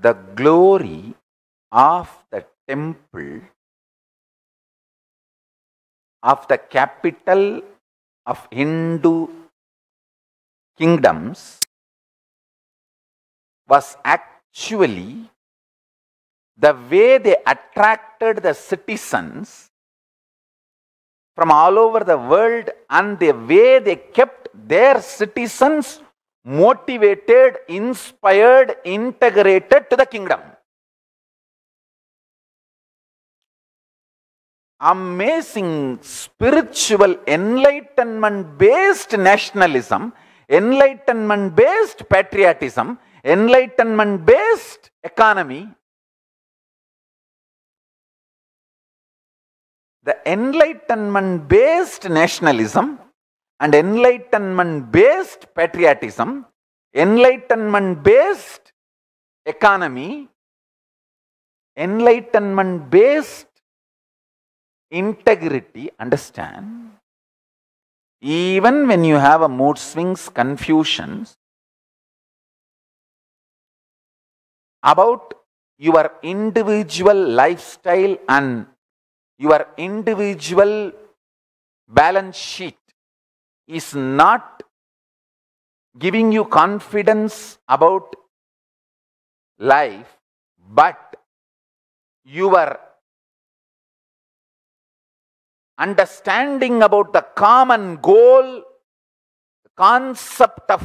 the glory of the temple of the capital of Hindu kingdoms was actually the way they attracted the citizens from all over the world and the way they kept their citizens motivated, inspired, integrated to the kingdom. Amazing spiritual enlightenment based nationalism, enlightenment based patriotism, enlightenment based economy. The enlightenment based nationalism and enlightenment based patriotism, enlightenment based economy, enlightenment based integrity, understand? Even when you have a mood swings, confusions about your individual lifestyle and your individual balance sheet, is not giving you confidence about life, but your understanding about the common goal, the concept of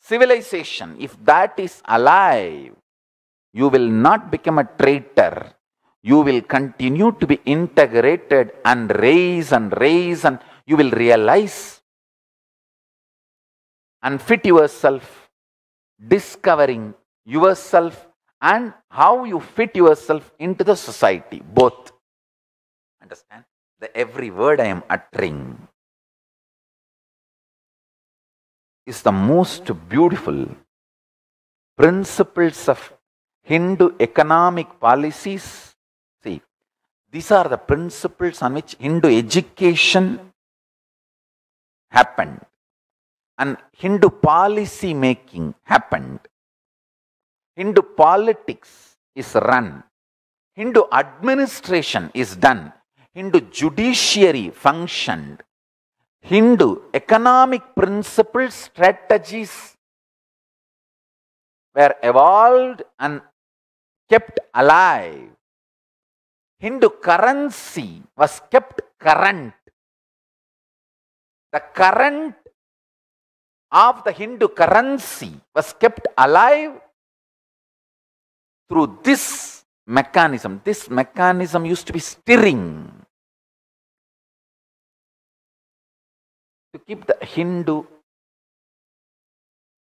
civilization, if that is alive, you will not become a traitor. You will continue to be integrated and raise and raise and you will realize and fit yourself, discovering yourself and how you fit yourself into the society, both. Understand? The every word I am uttering is the most beautiful principles of Hindu economic policies. See, these are the principles on which Hindu education happened and Hindu policy making happened. Hindu politics is run. Hindu administration is done. Hindu judiciary functioned. Hindu economic principles, strategies were evolved and kept alive. Hindu currency was kept current the current of the Hindu currency was kept alive through this mechanism. This mechanism used to be stirring to keep the Hindu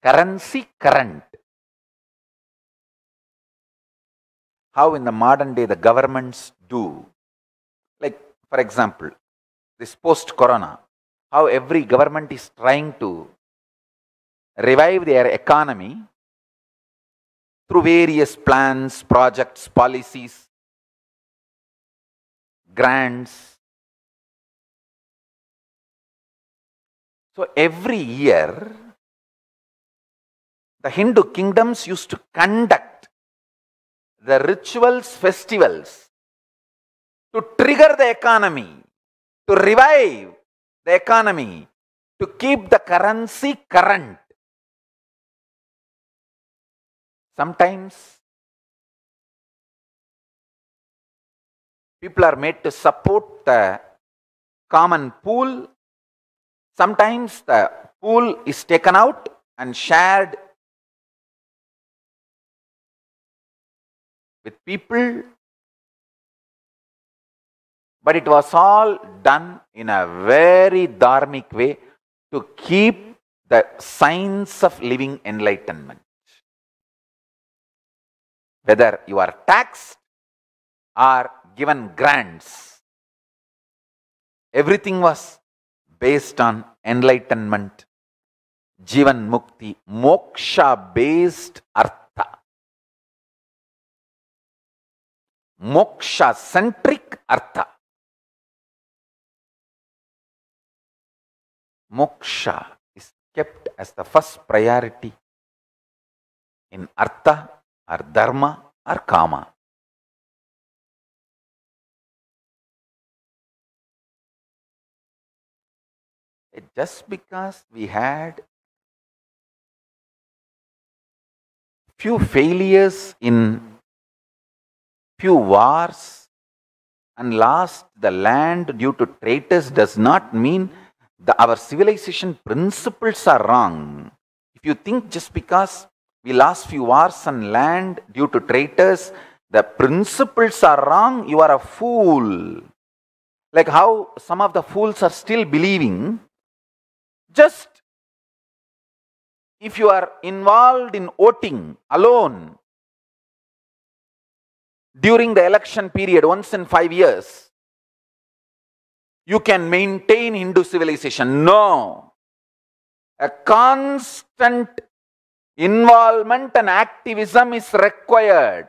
currency current. How in the modern day the governments do. Like, for example, this post corona, how every government is trying to revive their economy through various plans, projects, policies, grants. So every year, the Hindu kingdoms used to conduct the rituals, festivals to trigger the economy, to revive the economy, to keep the currency current. Sometimes people are made to support the common pool. Sometimes the pool is taken out and shared with people but it was all done in a very dharmic way to keep the science of living enlightenment. Whether you are taxed or given grants, everything was based on enlightenment, jivan mukti, moksha based artha. Moksha centric artha. moksha is kept as the first priority in artha or dharma or kama. Just because we had few failures in few wars and lost the land due to traitors does not mean the, our civilization principles are wrong. If you think just because we lost few wars and land due to traitors, the principles are wrong, you are a fool. Like how some of the fools are still believing, just if you are involved in voting alone during the election period once in five years, you can maintain Hindu civilization. No. A constant involvement and activism is required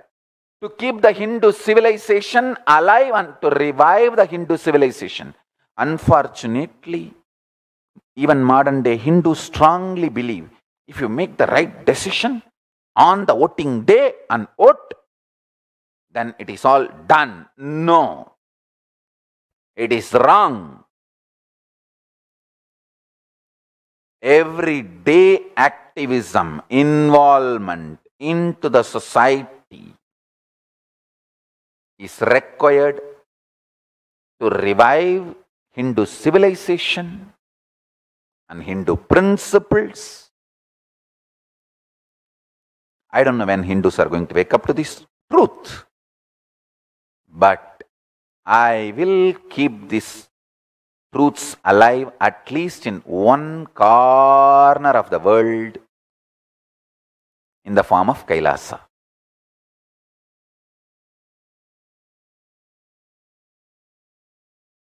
to keep the Hindu civilization alive and to revive the Hindu civilization. Unfortunately, even modern day Hindus strongly believe if you make the right decision on the voting day and vote, then it is all done. No. It is wrong. Everyday activism, involvement into the society is required to revive Hindu civilization and Hindu principles. I don't know when Hindus are going to wake up to this truth. But I will keep these truths alive at least in one corner of the world in the form of Kailasa.